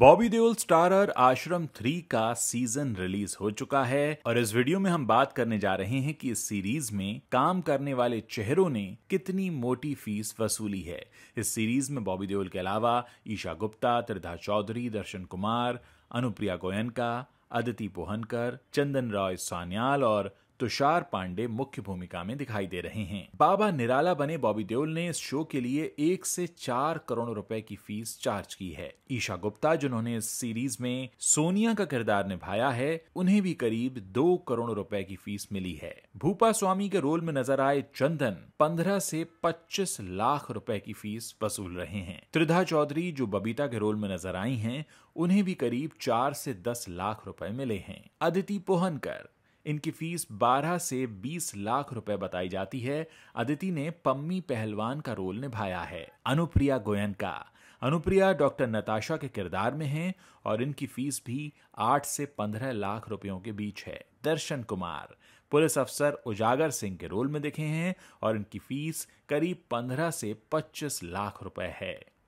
Bobby Deol starrer Aashram three का season release हो चुका है और इस वीडियो में हम बात करने जा रहे हैं कि इस सीरीज में काम करने वाले चेहरों ने कितनी मोटी फीस वसूली है इस सीरीज में बॉबी देओल के अलावा ईशा गुप्ता त्रिधा चौधरी दर्शन कुमार अनुप्रिया गोयनका अदिति पोहनकर चंदन रॉय सान्याल और तुषार पांडे मुख्य भूमिका में दिखाई दे रहे हैं बाबा निराला बने बॉबी देओल ने इस शो के लिए एक से चार करोड़ रुपए की फीस चार्ज की है ईशा गुप्ता जिन्होंने इस सीरीज में सोनिया का किरदार निभाया है उन्हें भी करीब दो करोड़ रुपए की फीस मिली है भूपा स्वामी के रोल में नजर आए चंदन पंद्रह से पच्चीस लाख रुपए की फीस वसूल रहे हैं त्रिधा चौधरी जो बबीता के रोल में नजर आई हैं उन्हें भी करीब चार से दस लाख रुपए मिले हैं अदिति पोहनकर इनकी फीस 12 से 20 लाख रुपए बताई जाती है अदिति ने पम्मी पहलवान का रोल निभाया है अनुप्रिया गोयन का अनुप्रिया डॉक्टर नताशा के किरदार में हैं और इनकी फीस भी 8 से 15 लाख रुपयों के बीच है दर्शन कुमार पुलिस अफसर उजागर सिंह के रोल में दिखे हैं और इनकी फीस करीब 15 से 25 लाख रुपए है